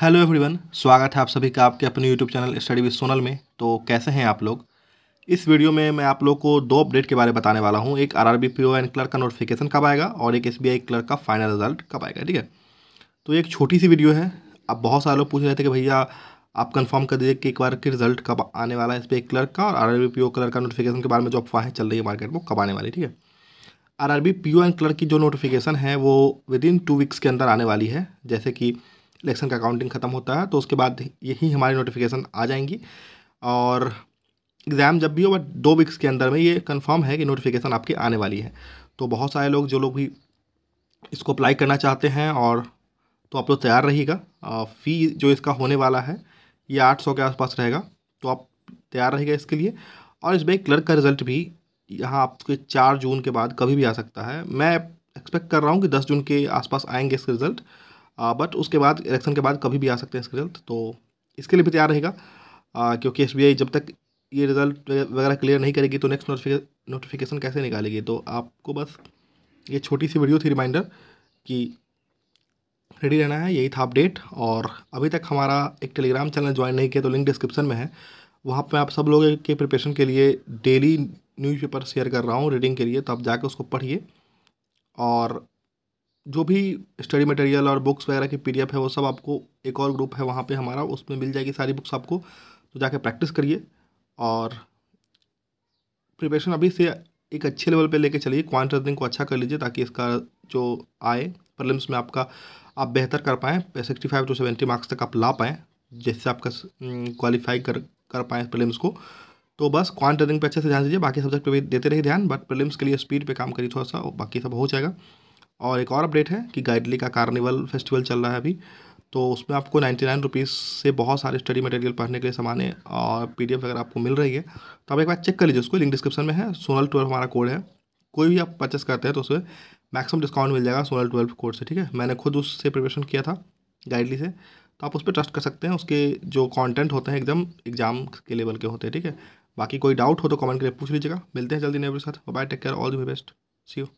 hello everyone स्वागत है आप सभी का आपके अपने YouTube channel study with Sonal में तो कैसे हैं आप लोग इस वीडियो में मैं आप लोग को दो अपडेट के बारे में बताने वाला हूं एक R R B P O and clerk का नोटिफिकेशन कब आएगा और एक एस बी आई क्लर्क का फाइनल रिजल्ट कब आएगा ठीक है तो एक छोटी सी वीडियो है अब बहुत सारे लोग पूछ रहे थे कि भैया आप कन्फर्म कर दीजिए कि एक बार के रिजल्ट कब आने वाला है इस क्लर्क का और R R B P O clerk का नोटिफिकेशन के बारे में जो अफवाहें चल रही है मार्केट में कब आने वाली ठीक है R R B P O and clerk की जो नोटिफिकेशन है वो विद इन टू वीक्स के अंदर आने वाली है जैसे कि इलेक्शन का काउंटिंग ख़त्म होता है तो उसके बाद यही हमारी नोटिफिकेशन आ जाएंगी और एग्ज़ाम जब भी हो बट दो वीक्स के अंदर में ये कंफर्म है कि नोटिफिकेशन आपकी आने वाली है तो बहुत सारे लोग जो लोग भी इसको अप्लाई करना चाहते हैं और तो आप लोग तैयार रहिएगा फ़ी जो इसका होने वाला है ये आठ सौ के आसपास रहेगा तो आप तैयार रहेगा इसके लिए और इस बैंक क्लर्क का रिज़ल्ट भी यहाँ आपके चार जून के बाद कभी भी आ सकता है मैं एक्सपेक्ट कर रहा हूँ कि दस जून के आसपास आएंगे इसके रिज़ल्ट बट उसके बाद इलेक्शन के बाद कभी भी आ सकते हैं इसके रिजल्ट तो इसके लिए भी तैयार रहेगा क्योंकि एस जब तक ये रिज़ल्ट वगैरह क्लियर नहीं करेगी तो नेक्स्ट नोटिफिकेशन नोटिफिकेशन कैसे निकालेगी तो आपको बस ये छोटी सी वीडियो थी रिमाइंडर कि रेडी रहना है यही था अपडेट और अभी तक हमारा एक टेलीग्राम चैनल ज्वाइन नहीं किया तो लिंक डिस्क्रिप्शन में है वहाँ पे आप सब लोगों के प्रिपरेशन के लिए डेली न्यूज़पेपर शेयर कर रहा हूँ रीडिंग के लिए तो आप जाकर उसको पढ़िए और जो भी स्टडी मटेरियल और बुक्स वगैरह की पीडीएफ है वो सब आपको एक और ग्रुप है वहाँ पे हमारा उसमें मिल जाएगी सारी बुक्स आपको तो जाके प्रैक्टिस करिए और प्रिपरेशन अभी से एक अच्छे लेवल पे लेके चलिए क्वांट रीजनिंग को अच्छा कर लीजिए ताकि इसका जो आए प्रलिम्स में आपका आप बेहतर कर पाएँ sixty five to seventy marks तक आप ला पाएँ जिससे आपका क्वालिफाई हम्म, कर कर पाएँ प्रलिम्स को तो बस क्वांट रीजनिंग पे अच्छे से ध्यान दीजिए बाकी सब्जेक्ट पे भी देते रहिए ध्यान बट प्रलिम्स के लिए स्पीड पर काम करिए थोड़ा सा बाकी सब हो जाएगा और एक और अपडेट है कि गाइडली का कार्निवल फेस्टिवल चल रहा है अभी तो उसमें आपको नाइन्टी नाइन रुपीज़ से बहुत सारे स्टडी मटेरियल पढ़ने के लिए सामान है और पी डी एफ वगैरह आपको मिल रही है तो आप एक बार चेक कर लीजिए उसको लिंक डिस्क्रिप्शन में है सोनल ट्वेल्व हमारा कोड है कोई भी आप परचेस करते हैं तो उसमें मैक्सिमम डिस्काउंट मिल जाएगा सोनल ट्वेल्व कोड से ठीक है मैंने खुद उससे प्रिपरेशन किया था गाइडली से तो आप उस पर ट्रस्ट कर सकते हैं उसके जो कॉन्टेंट होते हैं एकदम एग्जाम के लेवल के होते हैं ठीक है बाकी कोई डाउट हो तो कमेंट करके पूछ लीजिएगा मिलते हैं जल्दी नेबर के साथ bye take care all the best see you